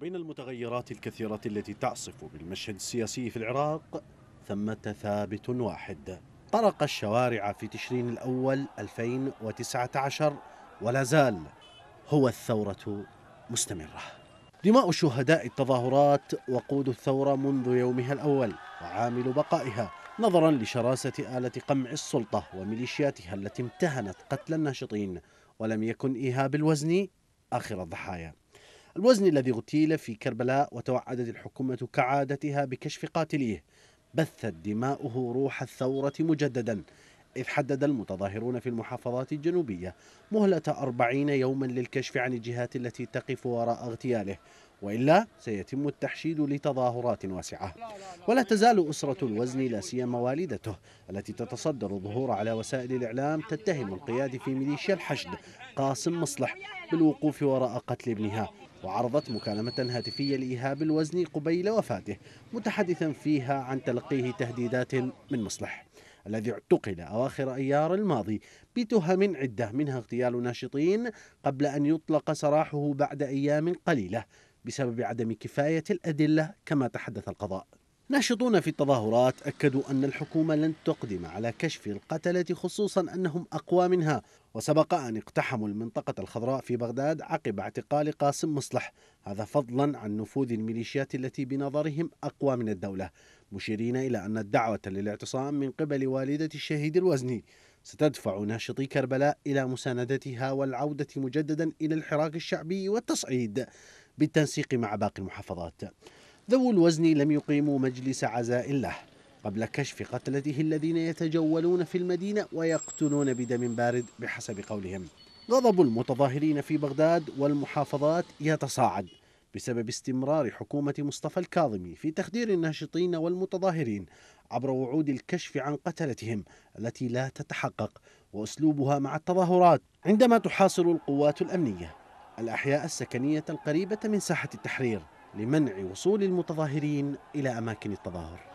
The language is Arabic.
بين المتغيرات الكثيرة التي تعصف بالمشهد السياسي في العراق ثمة ثابت واحد طرق الشوارع في تشرين الأول 2019 ولا زال هو الثورة مستمرة دماء شهداء التظاهرات وقود الثورة منذ يومها الأول وعامل بقائها نظرا لشراسة آلة قمع السلطة وميليشياتها التي امتهنت قتل الناشطين ولم يكن إيهاب الوزني آخر الضحايا الوزن الذي اغتيل في كربلاء وتوعدت الحكومة كعادتها بكشف قاتليه بثت دماؤه روح الثورة مجددا إذ حدد المتظاهرون في المحافظات الجنوبية مهلة أربعين يوما للكشف عن الجهات التي تقف وراء اغتياله وإلا سيتم التحشيد لتظاهرات واسعة ولا تزال أسرة الوزن لا سيما والدته التي تتصدر الظهور على وسائل الإعلام تتهم القيادي في ميليشيا الحشد قاسم مصلح بالوقوف وراء قتل ابنها وعرضت مكالمة هاتفية لإيهاب الوزني قبيل وفاته متحدثا فيها عن تلقيه تهديدات من مصلح الذي اعتقل أواخر أيار الماضي بتهم عدة منها اغتيال ناشطين قبل أن يطلق سراحه بعد أيام قليلة بسبب عدم كفاية الأدلة كما تحدث القضاء ناشطون في التظاهرات أكدوا أن الحكومة لن تقدم على كشف القتلة خصوصا أنهم أقوى منها وسبق أن اقتحموا المنطقة الخضراء في بغداد عقب اعتقال قاسم مصلح هذا فضلا عن نفوذ الميليشيات التي بنظرهم أقوى من الدولة مشيرين إلى أن الدعوة للاعتصام من قبل والدة الشهيد الوزني ستدفع ناشطي كربلاء إلى مساندتها والعودة مجددا إلى الحراك الشعبي والتصعيد بالتنسيق مع باقي المحافظات ذوو الوزن لم يقيموا مجلس عزاء له قبل كشف قتلته الذين يتجولون في المدينة ويقتلون بدم بارد بحسب قولهم غضب المتظاهرين في بغداد والمحافظات يتصاعد بسبب استمرار حكومة مصطفى الكاظمي في تخدير الناشطين والمتظاهرين عبر وعود الكشف عن قتلتهم التي لا تتحقق وأسلوبها مع التظاهرات عندما تحاصر القوات الأمنية الأحياء السكنية القريبة من ساحة التحرير لمنع وصول المتظاهرين إلى أماكن التظاهر